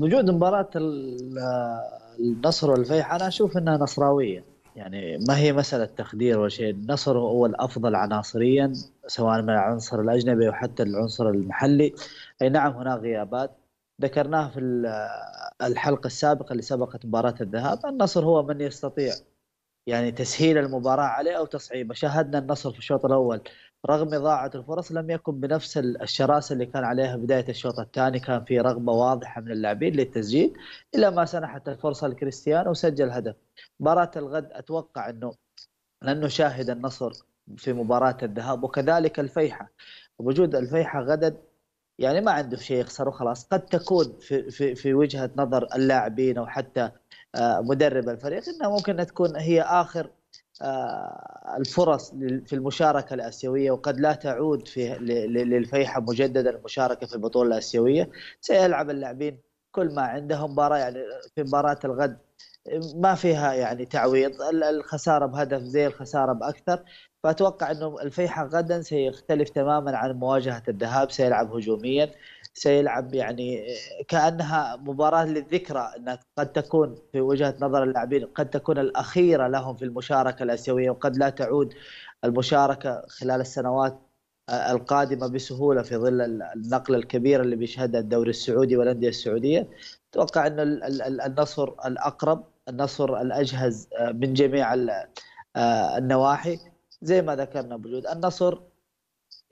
وجود مباراة النصر والفيحاء أنا أشوف أنها نصراوية يعني ما هي مسألة تخدير ولا شيء النصر هو الأفضل عناصريا سواء من العنصر الأجنبي وحتى العنصر المحلي أي نعم هناك غيابات ذكرناه في الحلقة السابقة اللي سبقت مباراة الذهاب النصر هو من يستطيع يعني تسهيل المباراه عليه او تصعيبه شاهدنا النصر في الشوط الاول رغم اضاعه الفرص لم يكن بنفس الشراسه اللي كان عليها بدايه الشوط الثاني كان في رغبه واضحه من اللاعبين للتسجيل إلا ما سنحت الفرصه لكريستيانو وسجل هدف مباراه الغد اتوقع انه لانه شاهد النصر في مباراه الذهاب وكذلك الفيحة وجود الفيحة غدا يعني ما عنده شيء يخسره خلاص قد تكون في, في, في وجهه نظر اللاعبين او حتى آه، مدرب الفريق انها ممكن تكون هي اخر آه، الفرص في المشاركة الآسيوية وقد لا تعود في للفيحة مجددا المشاركة في البطولة الآسيوية سيلعب اللاعبين كل ما عندهم مباراة يعني في مباراة الغد ما فيها يعني تعويض الخسارة بهدف زي الخسارة بأكثر فأتوقع أنه الفيحة غدا سيختلف تماما عن مواجهة الذهاب سيلعب هجوميا سيلعب يعني كانها مباراه للذكرى انها قد تكون في وجهه نظر اللاعبين قد تكون الاخيره لهم في المشاركه الاسيويه وقد لا تعود المشاركه خلال السنوات القادمه بسهوله في ظل النقله الكبيره اللي بيشهدها الدوري السعودي والانديه السعوديه اتوقع ان النصر الاقرب النصر الاجهز من جميع النواحي زي ما ذكرنا بوجود النصر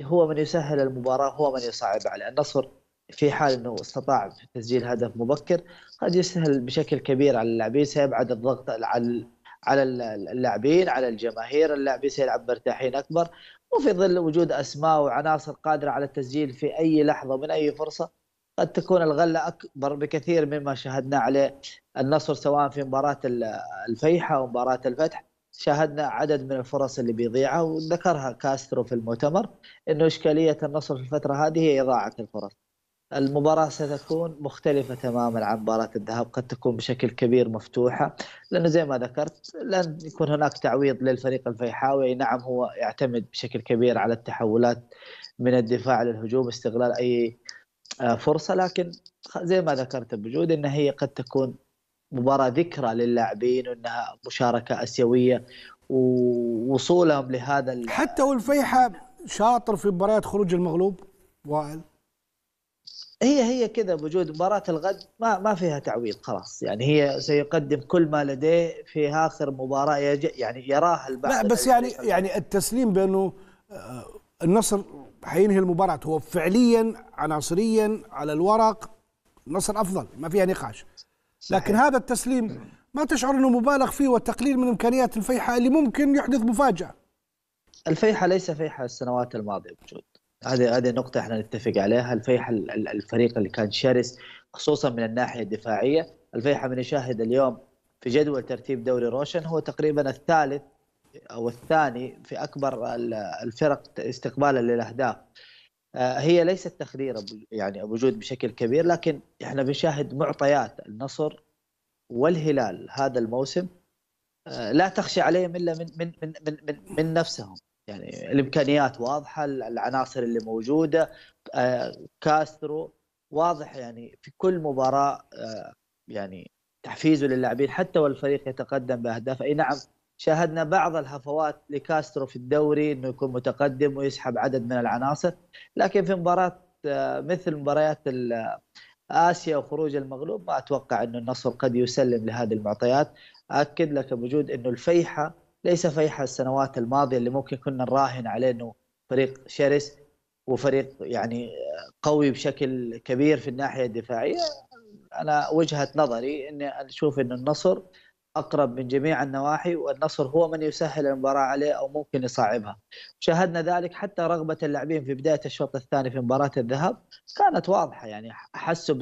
هو من يسهل المباراه هو من يصعب عليه النصر في حال انه استطاع تسجيل هدف مبكر قد يسهل بشكل كبير على اللاعبين سيبعد الضغط على على اللاعبين على الجماهير اللاعبين سيلعب مرتاحين اكبر وفي ظل وجود اسماء وعناصر قادره على التسجيل في اي لحظه من اي فرصه قد تكون الغله اكبر بكثير مما شاهدنا عليه النصر سواء في مباراه الفيحة او مباراه الفتح شاهدنا عدد من الفرص اللي بيضيعها وذكرها كاسترو في المؤتمر انه اشكاليه النصر في الفتره هذه هي اضاعه الفرص المباراة ستكون مختلفة تماما عن مباراة الذهاب قد تكون بشكل كبير مفتوحة لأنه زي ما ذكرت لن يكون هناك تعويض للفريق الفيحاوي نعم هو يعتمد بشكل كبير على التحولات من الدفاع للهجوم استغلال أي آه، فرصة لكن زي ما ذكرت بوجود أن هي قد تكون مباراة ذكرى للاعبين وأنها مشاركة أسيوية ووصولهم لهذا حتى والفيحة شاطر في مباريات خروج المغلوب وائل هي هي كذا بوجود مباراة الغد ما ما فيها تعويض خلاص يعني هي سيقدم كل ما لديه في اخر مباراة يعني يراها البعض لا بس يعني يعني التسليم بانه آه، النصر حينهي المباراة هو فعليا عناصريا على الورق النصر افضل ما فيها نقاش لكن هذا التسليم ما تشعر انه مبالغ فيه وتقليل من امكانيات الفيحة اللي ممكن يحدث مفاجأة الفيحة ليس فيحة السنوات الماضية بوجود هذه هذه نقطة احنا نتفق عليها الفيحة الفريق اللي كان شرس خصوصا من الناحية الدفاعية الفيحة من يشاهد اليوم في جدول ترتيب دوري روشن هو تقريبا الثالث او الثاني في اكبر الفرق استقبالا للاهداف آه، هي ليست تخدير يعني وجود بشكل كبير لكن احنا بنشاهد معطيات النصر والهلال هذا الموسم آه، لا تخشى عليهم الا من من من من, من, من نفسهم يعني الامكانيات واضحه العناصر اللي موجوده آه، كاسترو واضح يعني في كل مباراه آه، يعني تحفيزه للاعبين حتى والفريق يتقدم باهداف اي نعم شاهدنا بعض الهفوات لكاسترو في الدوري انه يكون متقدم ويسحب عدد من العناصر لكن في مباراه آه، مثل مباريات اسيا وخروج المغلوب ما اتوقع انه النصر قد يسلم لهذه المعطيات اكد لك بوجود انه الفيحة ليس فيح السنوات الماضيه اللي ممكن كنا نراهن عليه انه فريق شرس وفريق يعني قوي بشكل كبير في الناحيه الدفاعيه انا وجهه نظري اني اشوف ان النصر اقرب من جميع النواحي والنصر هو من يسهل المباراه عليه او ممكن يصعبها. شاهدنا ذلك حتى رغبه اللاعبين في بدايه الشوط الثاني في مباراه الذهب كانت واضحه يعني حسوا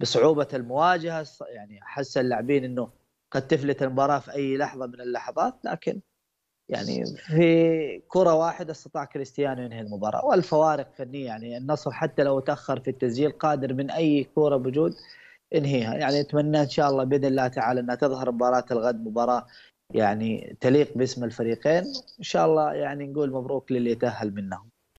بصعوبه المواجهه يعني حس اللاعبين انه قد تفلت المباراه في اي لحظه من اللحظات لكن يعني في كره واحده استطاع كريستيانو ينهي المباراه والفوارق فنيه يعني النصر حتى لو تاخر في التسجيل قادر من اي كره بوجود انهيها يعني اتمنى ان شاء الله باذن الله تعالى انها تظهر مباراه الغد مباراه يعني تليق باسم الفريقين ان شاء الله يعني نقول مبروك للي تاهل منهم